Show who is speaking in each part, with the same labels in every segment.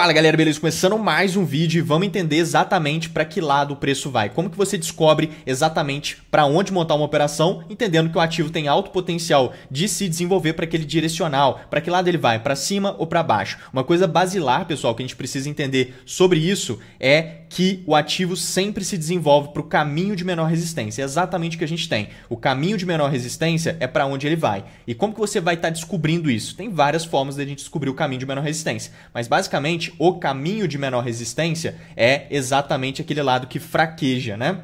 Speaker 1: Fala galera, beleza? Começando mais um vídeo e vamos entender exatamente para que lado o preço vai. Como que você descobre exatamente para onde montar uma operação, entendendo que o ativo tem alto potencial de se desenvolver para aquele direcional, para que lado ele vai, para cima ou para baixo. Uma coisa basilar, pessoal, que a gente precisa entender sobre isso é que o ativo sempre se desenvolve para o caminho de menor resistência. É exatamente o que a gente tem. O caminho de menor resistência é para onde ele vai. E como que você vai estar tá descobrindo isso? Tem várias formas de a gente descobrir o caminho de menor resistência. Mas basicamente, o caminho de menor resistência é exatamente aquele lado que fraqueja, né?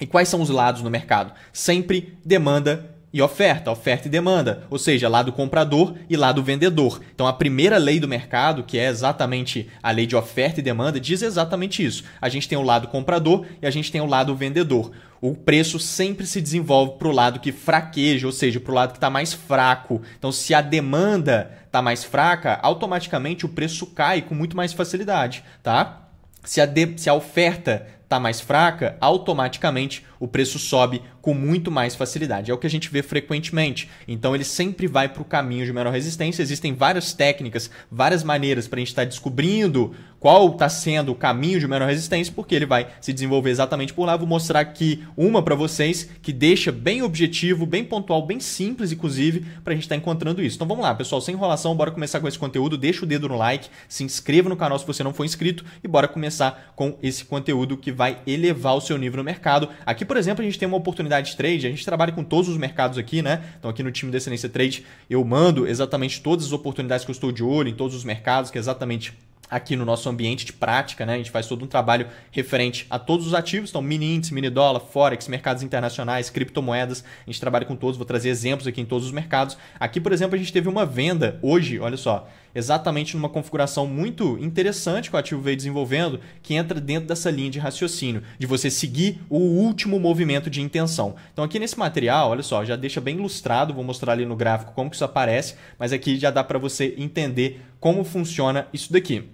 Speaker 1: E quais são os lados no mercado? Sempre demanda e oferta, oferta e demanda, ou seja, lá do comprador e lá do vendedor. Então a primeira lei do mercado, que é exatamente a lei de oferta e demanda, diz exatamente isso. A gente tem o lado comprador e a gente tem o lado vendedor. O preço sempre se desenvolve para o lado que fraqueja, ou seja, para o lado que está mais fraco. Então, se a demanda está mais fraca, automaticamente o preço cai com muito mais facilidade, tá? Se a, de... se a oferta está mais fraca, automaticamente o preço sobe com muito mais facilidade. É o que a gente vê frequentemente. Então ele sempre vai para o caminho de menor resistência. Existem várias técnicas, várias maneiras para a gente estar tá descobrindo qual está sendo o caminho de menor resistência, porque ele vai se desenvolver exatamente por lá. Vou mostrar aqui uma para vocês que deixa bem objetivo, bem pontual, bem simples, inclusive, para a gente estar tá encontrando isso. Então vamos lá, pessoal, sem enrolação, bora começar com esse conteúdo. Deixa o dedo no like, se inscreva no canal se você não for inscrito e bora começar com esse conteúdo que vai elevar o seu nível no mercado. Aqui, por por exemplo, a gente tem uma oportunidade de trade, a gente trabalha com todos os mercados aqui, né? Então, aqui no time da Excelência Trade, eu mando exatamente todas as oportunidades que eu estou de olho em todos os mercados, que é exatamente aqui no nosso ambiente de prática, né? A gente faz todo um trabalho referente a todos os ativos, então mini índice, mini dólar, forex, mercados internacionais, criptomoedas. A gente trabalha com todos, vou trazer exemplos aqui em todos os mercados. Aqui, por exemplo, a gente teve uma venda hoje, olha só, exatamente numa configuração muito interessante que o ativo veio desenvolvendo, que entra dentro dessa linha de raciocínio, de você seguir o último movimento de intenção. Então aqui nesse material, olha só, já deixa bem ilustrado, vou mostrar ali no gráfico como que isso aparece, mas aqui já dá para você entender como funciona isso daqui.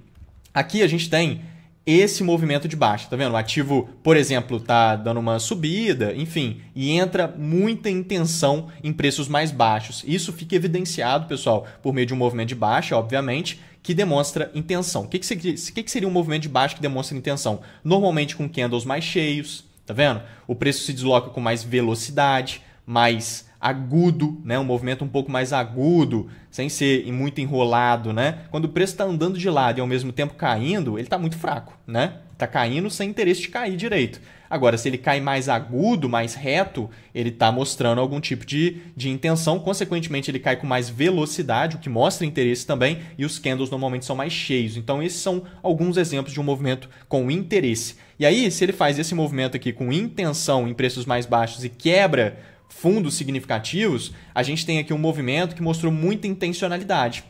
Speaker 1: Aqui a gente tem esse movimento de baixa, tá vendo? O ativo, por exemplo, tá dando uma subida, enfim, e entra muita intenção em preços mais baixos. Isso fica evidenciado, pessoal, por meio de um movimento de baixa, obviamente, que demonstra intenção. O que, que seria um movimento de baixa que demonstra intenção? Normalmente com candles mais cheios, tá vendo? O preço se desloca com mais velocidade, mais agudo, né? Um movimento um pouco mais agudo, sem ser muito enrolado, né? Quando o preço está andando de lado e ao mesmo tempo caindo, ele está muito fraco, né? Está caindo sem interesse de cair direito. Agora, se ele cai mais agudo, mais reto, ele está mostrando algum tipo de, de intenção. Consequentemente, ele cai com mais velocidade, o que mostra interesse também. E os candles normalmente são mais cheios. Então, esses são alguns exemplos de um movimento com interesse. E aí, se ele faz esse movimento aqui com intenção em preços mais baixos e quebra fundos significativos, a gente tem aqui um movimento que mostrou muita intencionalidade.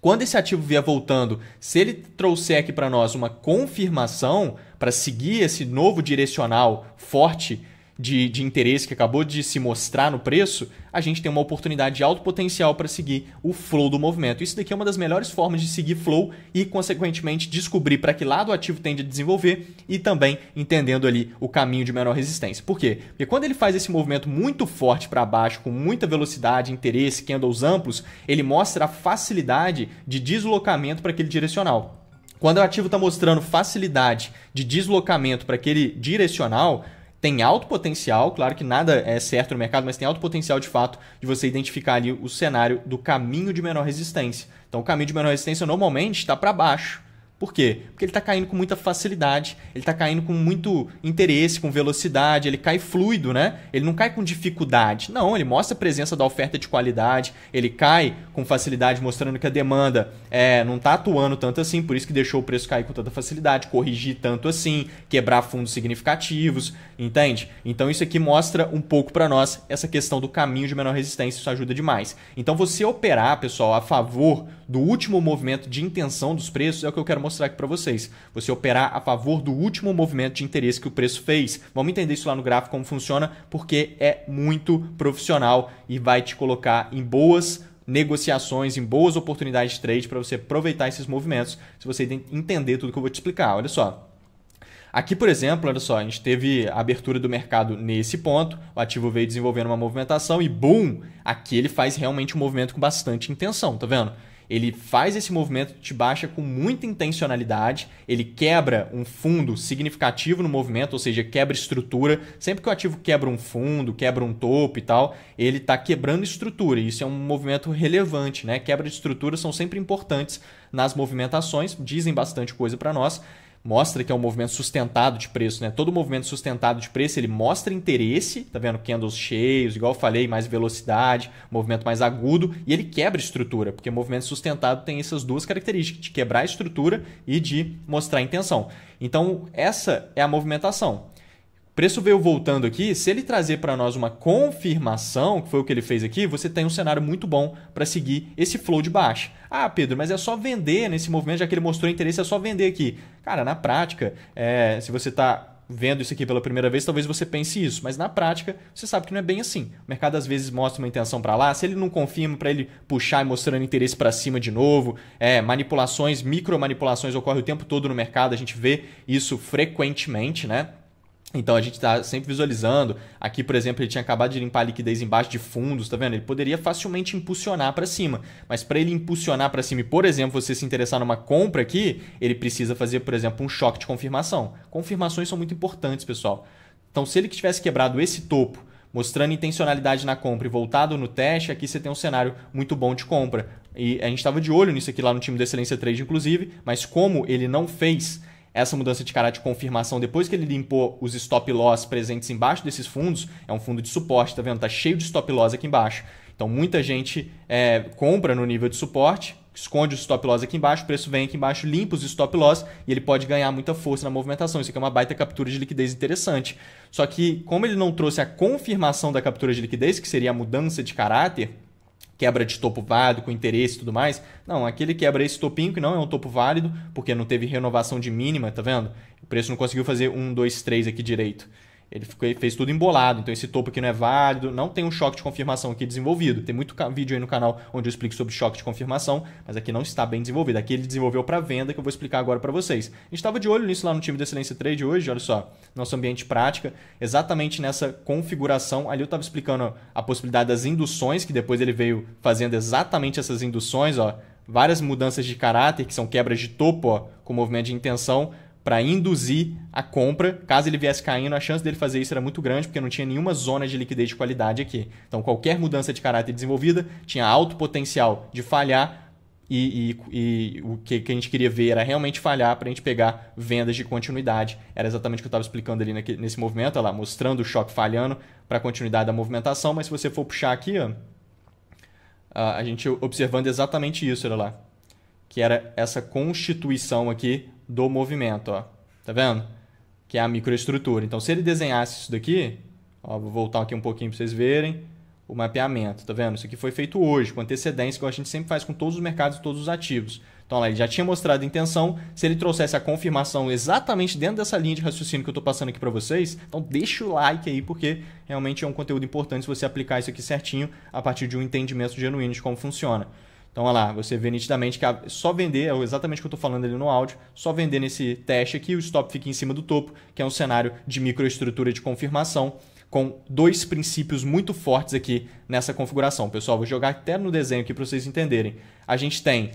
Speaker 1: Quando esse ativo vier voltando, se ele trouxer aqui para nós uma confirmação para seguir esse novo direcional forte de, de interesse que acabou de se mostrar no preço, a gente tem uma oportunidade de alto potencial para seguir o flow do movimento. Isso daqui é uma das melhores formas de seguir flow e, consequentemente, descobrir para que lado o ativo tende a desenvolver e também entendendo ali o caminho de menor resistência. Por quê? Porque quando ele faz esse movimento muito forte para baixo, com muita velocidade, interesse, candles amplos, ele mostra a facilidade de deslocamento para aquele direcional. Quando o ativo está mostrando facilidade de deslocamento para aquele direcional, tem alto potencial, claro que nada é certo no mercado, mas tem alto potencial de fato de você identificar ali o cenário do caminho de menor resistência. Então, o caminho de menor resistência normalmente está para baixo. Por quê? Porque ele está caindo com muita facilidade, ele está caindo com muito interesse, com velocidade, ele cai fluido, né? Ele não cai com dificuldade. Não, ele mostra a presença da oferta de qualidade, ele cai com facilidade, mostrando que a demanda é, não está atuando tanto assim, por isso que deixou o preço cair com tanta facilidade, corrigir tanto assim, quebrar fundos significativos, entende? Então isso aqui mostra um pouco para nós essa questão do caminho de menor resistência, isso ajuda demais. Então você operar, pessoal, a favor do último movimento de intenção dos preços é o que eu quero mostrar mostrar aqui para vocês. Você operar a favor do último movimento de interesse que o preço fez. Vamos entender isso lá no gráfico como funciona, porque é muito profissional e vai te colocar em boas negociações, em boas oportunidades de trade para você aproveitar esses movimentos, se você entender tudo que eu vou te explicar. Olha só. Aqui, por exemplo, olha só, a gente teve a abertura do mercado nesse ponto, o ativo veio desenvolvendo uma movimentação e boom, aqui ele faz realmente um movimento com bastante intenção, tá vendo? Ele faz esse movimento te baixa com muita intencionalidade, ele quebra um fundo significativo no movimento, ou seja, quebra estrutura. Sempre que o ativo quebra um fundo, quebra um topo e tal, ele está quebrando estrutura, isso é um movimento relevante, né? Quebra de estrutura são sempre importantes nas movimentações, dizem bastante coisa para nós mostra que é um movimento sustentado de preço, né? Todo movimento sustentado de preço, ele mostra interesse, tá vendo? Candles cheios, igual eu falei, mais velocidade, movimento mais agudo, e ele quebra estrutura, porque movimento sustentado tem essas duas características, de quebrar estrutura e de mostrar intenção. Então, essa é a movimentação preço veio voltando aqui, se ele trazer para nós uma confirmação, que foi o que ele fez aqui, você tem um cenário muito bom para seguir esse flow de baixa. Ah, Pedro, mas é só vender nesse movimento, já que ele mostrou interesse, é só vender aqui. Cara, na prática, é, se você está vendo isso aqui pela primeira vez, talvez você pense isso, mas na prática você sabe que não é bem assim. O mercado às vezes mostra uma intenção para lá, se ele não confirma para ele puxar e mostrando interesse para cima de novo, é, manipulações, micromanipulações ocorrem o tempo todo no mercado, a gente vê isso frequentemente, né? Então a gente está sempre visualizando. Aqui, por exemplo, ele tinha acabado de limpar a liquidez embaixo de fundos, tá vendo? Ele poderia facilmente impulsionar para cima. Mas para ele impulsionar para cima e, por exemplo, você se interessar numa compra aqui, ele precisa fazer, por exemplo, um choque de confirmação. Confirmações são muito importantes, pessoal. Então, se ele tivesse quebrado esse topo, mostrando intencionalidade na compra e voltado no teste, aqui você tem um cenário muito bom de compra. E a gente estava de olho nisso aqui lá no time da Excelência Trade, inclusive, mas como ele não fez essa mudança de caráter de confirmação depois que ele limpou os stop loss presentes embaixo desses fundos, é um fundo de suporte, tá vendo? Tá cheio de stop loss aqui embaixo. Então muita gente é, compra no nível de suporte, esconde os stop loss aqui embaixo, o preço vem aqui embaixo, limpa os stop loss e ele pode ganhar muita força na movimentação. Isso aqui é uma baita captura de liquidez interessante. Só que como ele não trouxe a confirmação da captura de liquidez, que seria a mudança de caráter, quebra de topo válido, com interesse e tudo mais. Não, aquele quebra esse topinho que não é um topo válido, porque não teve renovação de mínima, tá vendo? O preço não conseguiu fazer um, dois, três aqui direito. Ele fez tudo embolado, então esse topo aqui não é válido, não tem um choque de confirmação aqui desenvolvido. Tem muito vídeo aí no canal onde eu explico sobre choque de confirmação, mas aqui não está bem desenvolvido. Aqui ele desenvolveu para venda, que eu vou explicar agora para vocês. A gente estava de olho nisso lá no time da Excelência Trade hoje, olha só, nosso ambiente prática, exatamente nessa configuração. Ali eu estava explicando a possibilidade das induções, que depois ele veio fazendo exatamente essas induções, ó, várias mudanças de caráter, que são quebras de topo ó, com movimento de intenção, para induzir a compra. Caso ele viesse caindo, a chance dele fazer isso era muito grande, porque não tinha nenhuma zona de liquidez de qualidade aqui. Então, qualquer mudança de caráter desenvolvida tinha alto potencial de falhar. E, e, e o que, que, a gente queria ver era realmente falhar para a gente pegar vendas de continuidade. Era exatamente o que eu estava explicando ali nesse movimento, lá, mostrando o choque falhando para a continuidade da movimentação. Mas se você for puxar aqui, ó, a gente observando exatamente isso, olha lá que era essa constituição aqui do movimento, ó. Tá vendo? Que é a microestrutura. Então, se ele desenhasse isso daqui, ó, vou voltar aqui um pouquinho para vocês verem o mapeamento, tá vendo? Isso aqui foi feito hoje, com antecedência, igual a gente sempre faz com todos os mercados e todos os ativos. Então, lá, ele já tinha mostrado a intenção. Se ele trouxesse a confirmação exatamente dentro dessa linha de raciocínio que eu estou passando aqui para vocês, então deixa o like aí, porque realmente é um conteúdo importante se você aplicar isso aqui certinho a partir de um entendimento genuíno de como funciona. Então, olha lá, você vê nitidamente que só vender, é exatamente o que eu estou falando ali no áudio, só vender nesse teste aqui, o stop fica em cima do topo, que é um cenário de microestrutura de confirmação, com dois princípios muito fortes aqui nessa configuração. Pessoal, vou jogar até no desenho aqui para vocês entenderem. A gente tem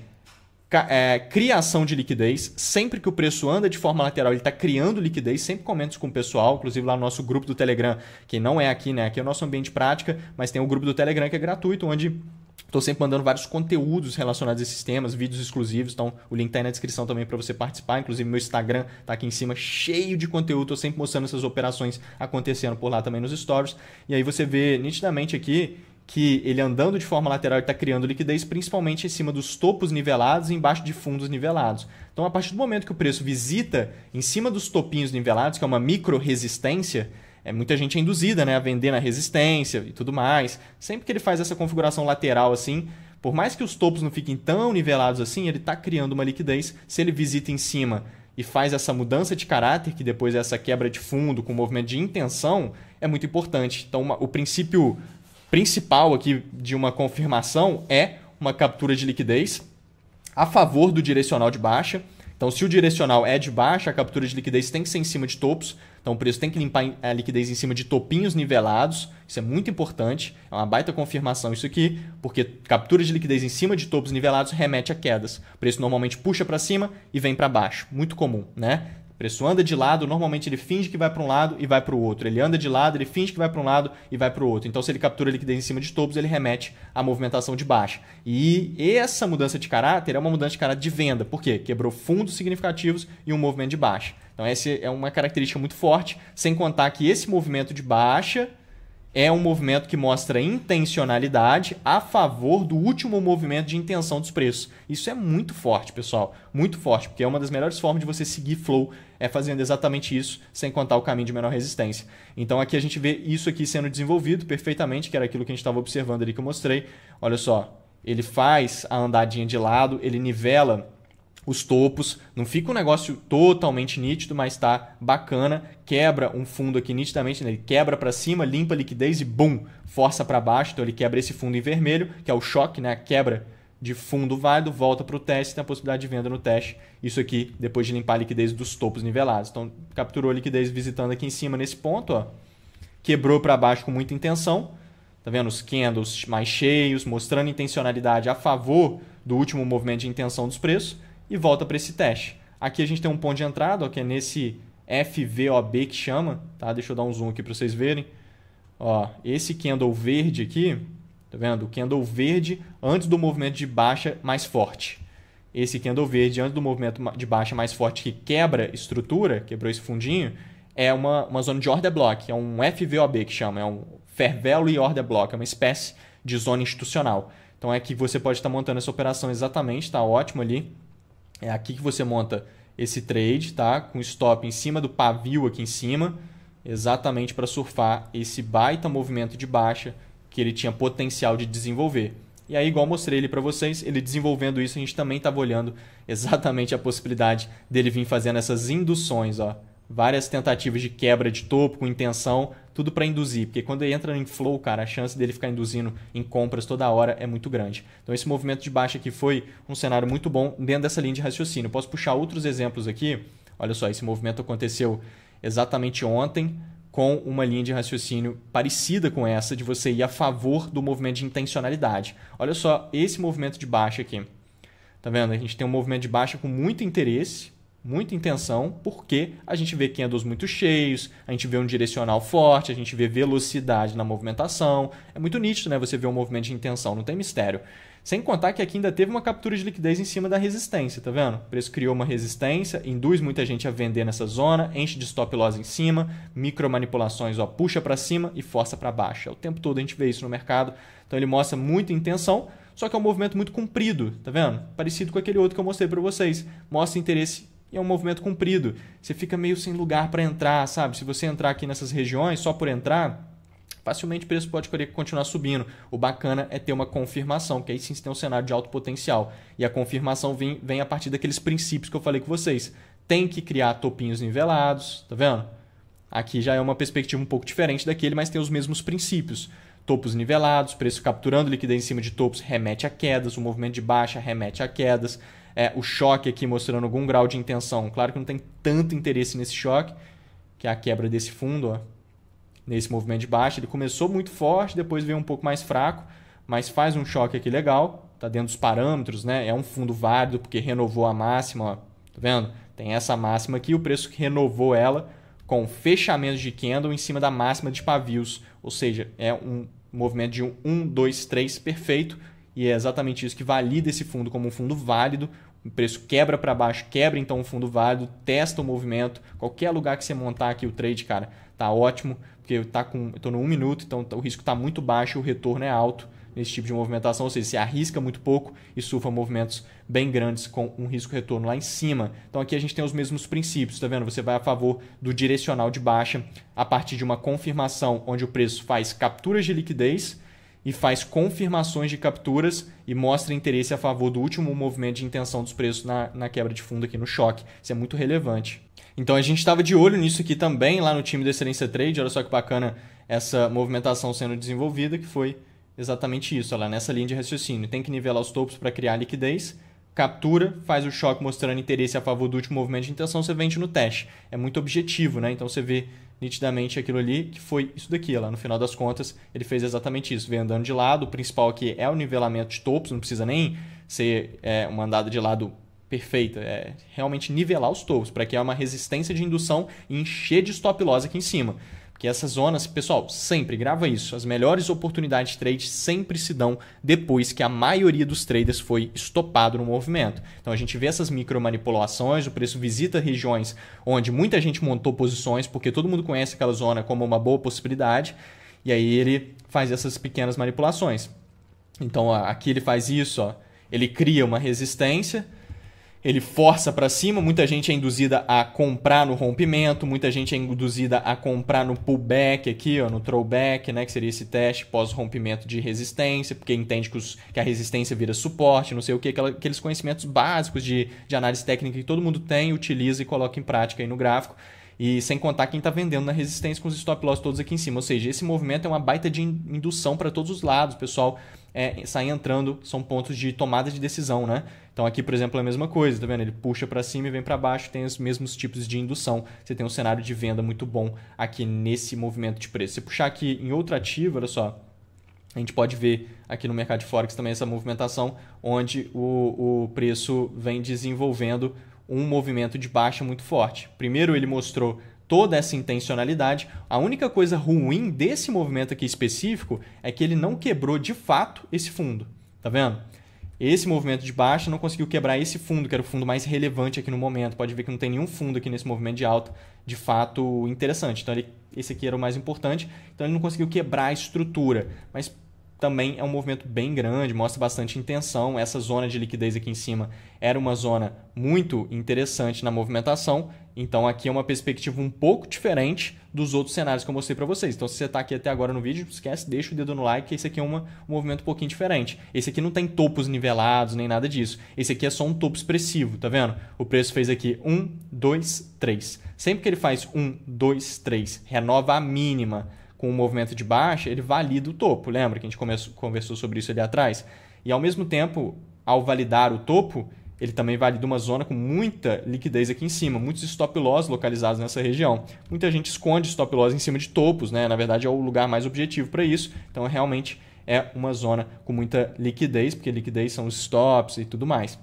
Speaker 1: é, criação de liquidez. Sempre que o preço anda de forma lateral, ele está criando liquidez. Sempre comento isso com o pessoal, inclusive lá no nosso grupo do Telegram, que não é aqui, né? Aqui é o nosso ambiente prática, mas tem o grupo do Telegram que é gratuito, onde Estou sempre mandando vários conteúdos relacionados a esses temas, vídeos exclusivos, então o link está aí na descrição também para você participar. Inclusive, meu Instagram está aqui em cima, cheio de conteúdo. Estou sempre mostrando essas operações acontecendo por lá também nos stories. E aí você vê nitidamente aqui que ele andando de forma lateral está criando liquidez, principalmente em cima dos topos nivelados e embaixo de fundos nivelados. Então, a partir do momento que o preço visita em cima dos topinhos nivelados, que é uma micro resistência, é, muita gente é induzida né, a vender na resistência e tudo mais. Sempre que ele faz essa configuração lateral assim, por mais que os topos não fiquem tão nivelados assim, ele está criando uma liquidez. Se ele visita em cima e faz essa mudança de caráter, que depois é essa quebra de fundo com o movimento de intenção, é muito importante. Então, uma, o princípio principal aqui de uma confirmação é uma captura de liquidez a favor do direcional de baixa. Então, se o direcional é de baixa, a captura de liquidez tem que ser em cima de topos. Então, o preço tem que limpar a eh, liquidez em cima de topinhos nivelados. Isso é muito importante. É uma baita confirmação isso aqui, porque captura de liquidez em cima de topos nivelados remete a quedas. O preço normalmente puxa para cima e vem para baixo. Muito comum, né? O preço anda de lado, normalmente ele finge que vai para um lado e vai para o outro. Ele anda de lado, ele finge que vai para um lado e vai para o outro. Então, se ele captura que liquidez em cima de tops, ele remete à movimentação de baixa. E essa mudança de caráter é uma mudança de caráter de venda. Por quê? Quebrou fundos significativos e um movimento de baixa. Então, essa é uma característica muito forte, sem contar que esse movimento de baixa é um movimento que mostra intencionalidade a favor do último movimento de intenção dos preços. Isso é muito forte, pessoal. Muito forte, porque é uma das melhores formas de você seguir flow, é fazendo exatamente isso, sem contar o caminho de menor resistência. Então aqui a gente vê isso aqui sendo desenvolvido perfeitamente, que era aquilo que a gente estava observando ali que eu mostrei. Olha só, ele faz a andadinha de lado, ele nivela os topos. Não fica um negócio totalmente nítido, mas está bacana. Quebra um fundo aqui nitidamente, né? ele quebra para cima, limpa a liquidez e bum, força para baixo. Então ele quebra esse fundo em vermelho, que é o choque, né? a quebra de fundo válido, volta para o teste, tem a possibilidade de venda no teste. Isso aqui depois de limpar a liquidez dos topos nivelados. Então capturou a liquidez visitando aqui em cima nesse ponto, ó. quebrou para baixo com muita intenção. Tá vendo? Os candles mais cheios, mostrando intencionalidade a favor do último movimento de intenção dos preços e volta para esse teste. Aqui a gente tem um ponto de entrada, ó, que é nesse FVOB que chama. Tá? Deixa eu dar um zoom aqui para vocês verem. Ó, esse candle verde aqui, tá vendo? O candle verde antes do movimento de baixa mais forte. Esse candle verde antes do movimento de baixa mais forte que quebra estrutura, quebrou esse fundinho, é uma, uma zona de order block, é um FVOB que chama, é um Fair Value Order Block, é uma espécie de zona institucional. Então é que você pode estar montando essa operação exatamente, está ótimo ali, é aqui que você monta esse trade, tá? Com stop em cima do pavio aqui em cima, exatamente para surfar esse baita movimento de baixa que ele tinha potencial de desenvolver. E aí, igual mostrei ele para vocês, ele desenvolvendo isso, a gente também estava olhando exatamente a possibilidade dele vir fazendo essas induções, ó. Várias tentativas de quebra de topo com intenção tudo para induzir, porque quando ele entra em flow, cara, a chance dele ficar induzindo em compras toda hora é muito grande. Então esse movimento de baixa aqui foi um cenário muito bom dentro dessa linha de raciocínio. Posso puxar outros exemplos aqui. Olha só, esse movimento aconteceu exatamente ontem com uma linha de raciocínio parecida com essa de você ir a favor do movimento de intencionalidade. Olha só esse movimento de baixa aqui. Tá vendo? A gente tem um movimento de baixa com muito interesse muita intenção, porque a gente vê candles muito cheios, a gente vê um direcional forte, a gente vê velocidade na movimentação. É muito nítido, né? Você vê um movimento de intenção, não tem mistério. Sem contar que aqui ainda teve uma captura de liquidez em cima da resistência, tá vendo? O preço criou uma resistência, induz muita gente a vender nessa zona, enche de stop loss em cima, micromanipulações, ó, puxa para cima e força para baixo. É o tempo todo a gente vê isso no mercado. Então ele mostra muita intenção, só que é um movimento muito comprido, tá vendo? Parecido com aquele outro que eu mostrei para vocês. Mostra interesse e é um movimento comprido. Você fica meio sem lugar para entrar, sabe? Se você entrar aqui nessas regiões só por entrar, facilmente o preço pode continuar subindo. O bacana é ter uma confirmação, que aí sim você tem um cenário de alto potencial. E a confirmação vem, vem a partir daqueles princípios que eu falei com vocês. Tem que criar topinhos nivelados, tá vendo? Aqui já é uma perspectiva um pouco diferente daquele, mas tem os mesmos princípios. Topos nivelados, preço capturando liquidez em cima de topos remete a quedas, o movimento de baixa remete a quedas. É, o choque aqui mostrando algum grau de intenção. Claro que não tem tanto interesse nesse choque, que é a quebra desse fundo, ó, nesse movimento de baixa. Ele começou muito forte, depois veio um pouco mais fraco, mas faz um choque aqui legal. Está dentro dos parâmetros, né? É um fundo válido porque renovou a máxima, ó. Tá vendo? Tem essa máxima aqui, o preço que renovou ela com fechamento de candle em cima da máxima de pavios, ou seja, é um movimento de um 1, 2, 3 perfeito e é exatamente isso que valida esse fundo como um fundo válido, o preço quebra para baixo, quebra então o fundo válido, testa o movimento. Qualquer lugar que você montar aqui o trade, cara, tá ótimo, porque tá com, eu tô no 1 minuto, então o risco está muito baixo, o retorno é alto nesse tipo de movimentação, ou seja, se arrisca muito pouco e surfa movimentos bem grandes com um risco retorno lá em cima. Então aqui a gente tem os mesmos princípios, tá vendo? Você vai a favor do direcional de baixa a partir de uma confirmação onde o preço faz capturas de liquidez e faz confirmações de capturas e mostra interesse a favor do último movimento de intenção dos preços na, na quebra de fundo aqui no choque. Isso é muito relevante. Então a gente estava de olho nisso aqui também, lá no time da Excelência Trade. Olha só que bacana essa movimentação sendo desenvolvida, que foi exatamente isso, olha lá, nessa linha de raciocínio. Tem que nivelar os topos para criar liquidez, captura, faz o choque mostrando interesse a favor do último movimento de intenção, você vende no teste. É muito objetivo, né? Então você vê nitidamente aquilo ali, que foi isso daqui. Lá no final das contas, ele fez exatamente isso. Vem andando de lado, o principal aqui é o nivelamento de topos, não precisa nem ser é, uma andada de lado perfeita. É realmente nivelar os topos, para que haja uma resistência de indução e encher de stop loss aqui em cima. Porque essas zonas, pessoal, sempre grava isso. As melhores oportunidades de trade sempre se dão depois que a maioria dos traders foi estopado no movimento. Então a gente vê essas micro manipulações, o preço visita regiões onde muita gente montou posições, porque todo mundo conhece aquela zona como uma boa possibilidade, e aí ele faz essas pequenas manipulações. Então aqui ele faz isso, ó. ele cria uma resistência ele força para cima, muita gente é induzida a comprar no rompimento, muita gente é induzida a comprar no pullback aqui, ó, no throwback, né, que seria esse teste pós-rompimento de resistência, porque entende que, os, que, a resistência vira suporte, não sei o que, aqueles conhecimentos básicos de, de análise técnica que todo mundo tem, utiliza e coloca em prática aí no gráfico. E sem contar quem está vendendo na resistência com os stop loss todos aqui em cima. Ou seja, esse movimento é uma baita de indução para todos os lados. pessoal é, entrando, são pontos de tomada de decisão, né? Então aqui, por exemplo, é a mesma coisa, tá vendo? Ele puxa para cima e vem para baixo, tem os mesmos tipos de indução. Você tem um cenário de venda muito bom aqui nesse movimento de preço. Se puxar aqui em outra ativo olha só, a gente pode ver aqui no mercado de Forex também essa movimentação, onde o, o preço vem desenvolvendo um movimento de baixa muito forte. Primeiro ele mostrou toda essa intencionalidade. A única coisa ruim desse movimento aqui específico é que ele não quebrou de fato esse fundo. Tá vendo? Esse movimento de baixa não conseguiu quebrar esse fundo, que era o fundo mais relevante aqui no momento. Pode ver que não tem nenhum fundo aqui nesse movimento de alta de fato interessante. Então, ele, esse aqui era o mais importante. Então, ele não conseguiu quebrar a estrutura. Mas também é um movimento bem grande, mostra bastante intenção. Essa zona de liquidez aqui em cima era uma zona muito interessante na movimentação, então aqui é uma perspectiva um pouco diferente dos outros cenários que eu mostrei para vocês. Então se você está aqui até agora no vídeo, esquece, deixa o dedo no like, que esse aqui é uma, um movimento um pouquinho diferente. Esse aqui não tem topos nivelados nem nada disso. Esse aqui é só um topo expressivo, tá vendo? O preço fez aqui 1, 2, 3. Sempre que ele faz 1, 2, 3, renova a mínima com o movimento de baixa, ele valida o topo. Lembra que a gente começou, conversou sobre isso ali atrás? E ao mesmo tempo, ao validar o topo, ele também valida uma zona com muita liquidez aqui em cima, muitos stop loss localizados nessa região. Muita gente esconde stop loss em cima de topos, né? Na verdade é o lugar mais objetivo para isso. Então é realmente é uma zona com muita liquidez, porque liquidez são os stops e tudo mais.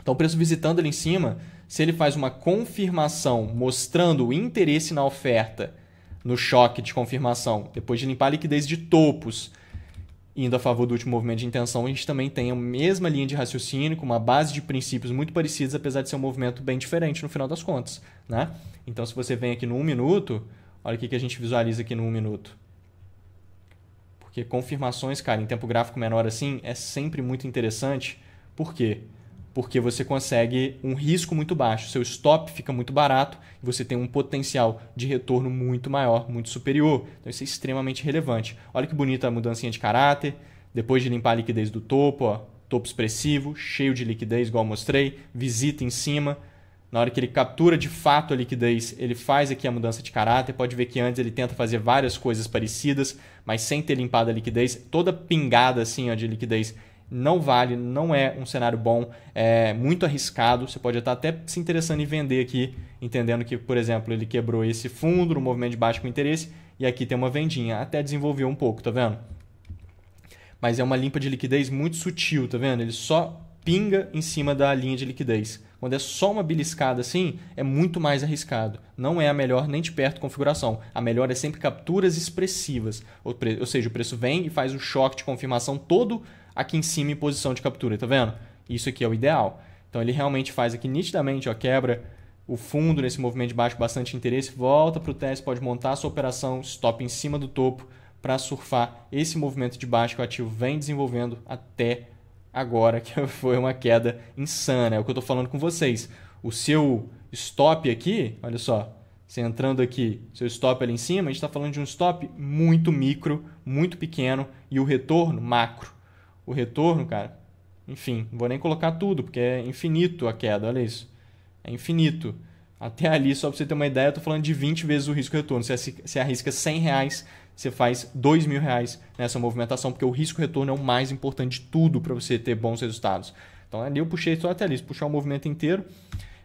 Speaker 1: Então o preço visitando ali em cima, se ele faz uma confirmação mostrando o interesse na oferta no choque de confirmação, depois de limpar a liquidez de topos, indo a favor do último movimento de intenção, a gente também tem a mesma linha de raciocínio, com uma base de princípios muito parecidos, apesar de ser um movimento bem diferente no final das contas. Né? Então, se você vem aqui no 1 minuto, olha o que a gente visualiza aqui no 1 minuto. Porque confirmações, cara, em tempo gráfico menor assim, é sempre muito interessante. Por quê? Porque porque você consegue um risco muito baixo, seu stop fica muito barato e você tem um potencial de retorno muito maior, muito superior. Então isso é extremamente relevante. Olha que bonita a mudancinha de caráter, depois de limpar a liquidez do topo, ó, topo expressivo, cheio de liquidez, igual mostrei, visita em cima. Na hora que ele captura de fato a liquidez, ele faz aqui a mudança de caráter. Pode ver que antes ele tenta fazer várias coisas parecidas, mas sem ter limpado a liquidez, toda pingada assim ó, de liquidez não vale, não é um cenário bom, é muito arriscado. Você pode estar até se interessando em vender aqui, entendendo que, por exemplo, ele quebrou esse fundo no um movimento de baixo com interesse e aqui tem uma vendinha. Até desenvolveu um pouco, tá vendo? Mas é uma limpa de liquidez muito sutil, tá vendo? Ele só pinga em cima da linha de liquidez. Quando é só uma beliscada assim, é muito mais arriscado. Não é a melhor nem de perto configuração. A melhor é sempre capturas expressivas. Ou, ou seja, o preço vem e faz o choque de confirmação todo aqui em cima em posição de captura, tá vendo? Isso aqui é o ideal. Então ele realmente faz aqui nitidamente, ó, quebra o fundo nesse movimento de baixo, bastante interesse, volta para o teste, pode montar a sua operação, stop em cima do topo para surfar esse movimento de baixo que o ativo vem desenvolvendo até agora, que foi uma queda insana. É o que eu estou falando com vocês. O seu stop aqui, olha só, você entrando aqui, seu stop ali em cima, a gente está falando de um stop muito micro, muito pequeno e o retorno macro o retorno, cara. Enfim, não vou nem colocar tudo, porque é infinito a queda, olha isso. É infinito. Até ali, só para você ter uma ideia, eu tô falando de 20 vezes o risco retorno. Você, você arrisca 100 reais, você faz 2 mil reais nessa movimentação, porque o risco retorno é o mais importante de tudo para você ter bons resultados. Então ali eu puxei só até ali. Se puxar o movimento inteiro,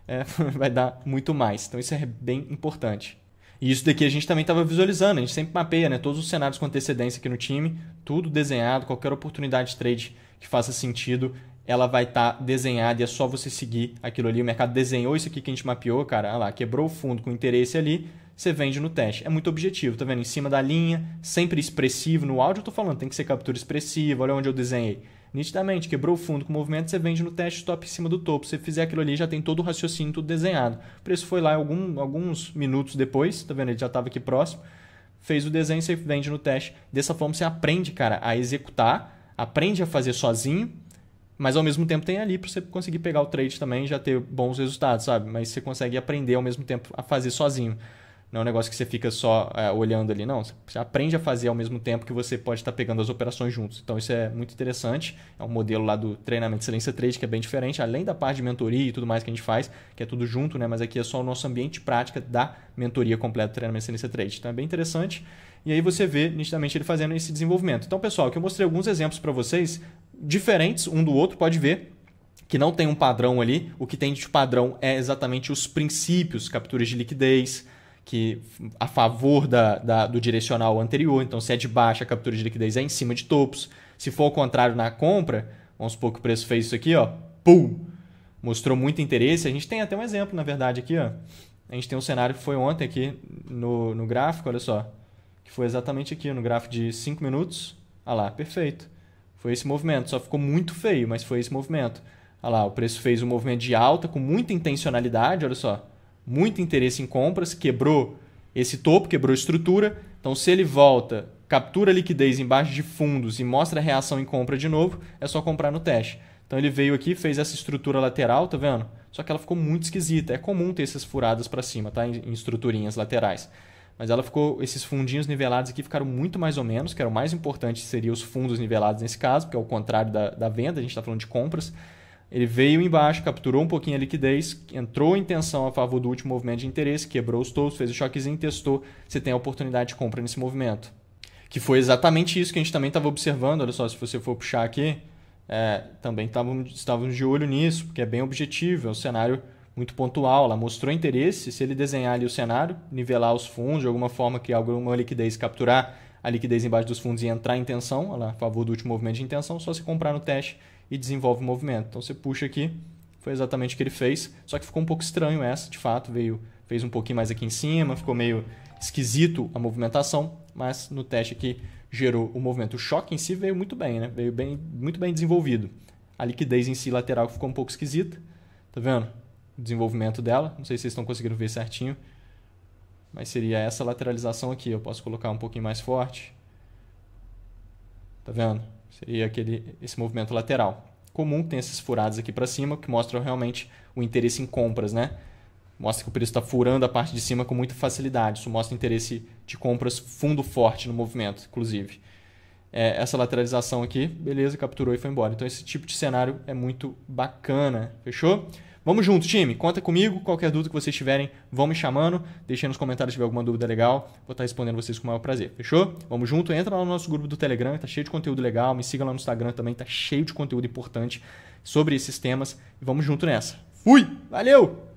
Speaker 1: é, vai dar muito mais. Então isso é bem importante. E isso daqui a gente também estava visualizando, a gente sempre mapeia né, todos os cenários com antecedência aqui no time, tudo desenhado, qualquer oportunidade de trade que faça sentido, ela vai estar tá desenhada e é só você seguir aquilo ali. O mercado desenhou isso aqui que a gente mapeou, cara, olha lá, quebrou o fundo com interesse ali, você vende no teste. É muito objetivo, tá vendo? Em cima da linha, sempre expressivo. No áudio eu tô falando, tem que ser captura expressiva, olha onde eu desenhei nitidamente, quebrou o fundo com o movimento, você vende no teste top em cima do topo. Se você fizer aquilo ali, já tem todo o raciocínio tudo desenhado. O preço foi lá algum, alguns minutos depois, tá vendo? Ele já estava aqui próximo. Fez o desenho, você vende no teste. Dessa forma você aprende, cara, a executar, aprende a fazer sozinho, mas ao mesmo tempo tem ali para você conseguir pegar o trade também e já ter bons resultados, sabe? Mas você consegue aprender ao mesmo tempo a fazer sozinho. Não é um negócio que você fica só é, olhando ali, não. Você aprende a fazer ao mesmo tempo que você pode estar pegando as operações juntos. Então isso é muito interessante. É um modelo lá do treinamento de excelência trade que é bem diferente, além da parte de mentoria e tudo mais que a gente faz, que é tudo junto, né? Mas aqui é só o nosso ambiente prática da mentoria completa do treinamento de excelência trade. Então é bem interessante. E aí você vê nitidamente ele fazendo esse desenvolvimento. Então, pessoal, aqui eu mostrei alguns exemplos para vocês, diferentes um do outro, pode ver que não tem um padrão ali. O que tem de padrão é exatamente os princípios, capturas de liquidez, que a favor da, da, do direcional anterior. Então, se é de baixa, a captura de liquidez é em cima de topos. Se for ao contrário na compra, vamos supor que o preço fez isso aqui, ó, pum, mostrou muito interesse. A gente tem até um exemplo, na verdade, aqui, ó. A gente tem um cenário que foi ontem aqui no, no gráfico, olha só, que foi exatamente aqui, no gráfico de 5 minutos. Ah lá, perfeito. Foi esse movimento, só ficou muito feio, mas foi esse movimento. Olha ah lá, o preço fez um movimento de alta com muita intencionalidade, olha só muito interesse em compras, quebrou esse topo, quebrou estrutura. Então, se ele volta, captura liquidez embaixo de fundos e mostra a reação em compra de novo, é só comprar no teste. Então, ele veio aqui, fez essa estrutura lateral, tá vendo? Só que ela ficou muito esquisita. É comum ter essas furadas para cima, tá? Em estruturinhas laterais. Mas ela ficou, esses fundinhos nivelados aqui ficaram muito mais ou menos, que era o mais importante, seria os fundos nivelados nesse caso, porque é o contrário da, da venda, a gente está falando de compras. Ele veio embaixo, capturou um pouquinho a liquidez, entrou em tensão a favor do último movimento de interesse, quebrou os tolos, fez o choquezinho, testou. Você tem a oportunidade de compra nesse movimento. Que foi exatamente isso que a gente também estava observando. Olha só, se você for puxar aqui, é, também estávamos de olho nisso, porque é bem objetivo, é um cenário muito pontual. Ela mostrou interesse, se ele desenhar ali o cenário, nivelar os fundos, de alguma forma criar alguma liquidez, capturar a liquidez embaixo dos fundos e entrar em tensão, a favor do último movimento de intenção, só se comprar no teste e desenvolve o movimento. Então você puxa aqui, foi exatamente o que ele fez, só que ficou um pouco estranho essa, de fato, veio fez um pouquinho mais aqui em cima, ficou meio esquisito a movimentação, mas no teste aqui gerou o movimento. O choque em si veio muito bem, né? Veio bem, muito bem desenvolvido. A liquidez em si lateral ficou um pouco esquisita, tá vendo? O desenvolvimento dela, não sei se vocês estão conseguindo ver certinho, mas seria essa lateralização aqui. Eu posso colocar um pouquinho mais forte. Tá vendo? Seria aquele, esse movimento lateral. Comum, tem esses furados aqui para cima, que mostram realmente o interesse em compras, né? Mostra que o preço está furando a parte de cima com muita facilidade. Isso mostra interesse de compras fundo forte no movimento, inclusive. É, essa lateralização aqui, beleza, capturou e foi embora. Então esse tipo de cenário é muito bacana, fechou? Vamos junto, time. Conta comigo. Qualquer dúvida que vocês tiverem, vão me chamando. Deixem nos comentários se tiver alguma dúvida legal. Vou estar respondendo vocês com o maior prazer. Fechou? Vamos junto. Entra lá no nosso grupo do Telegram, tá cheio de conteúdo legal. Me siga lá no Instagram também, tá cheio de conteúdo importante sobre esses temas. E vamos junto nessa. Fui! Valeu!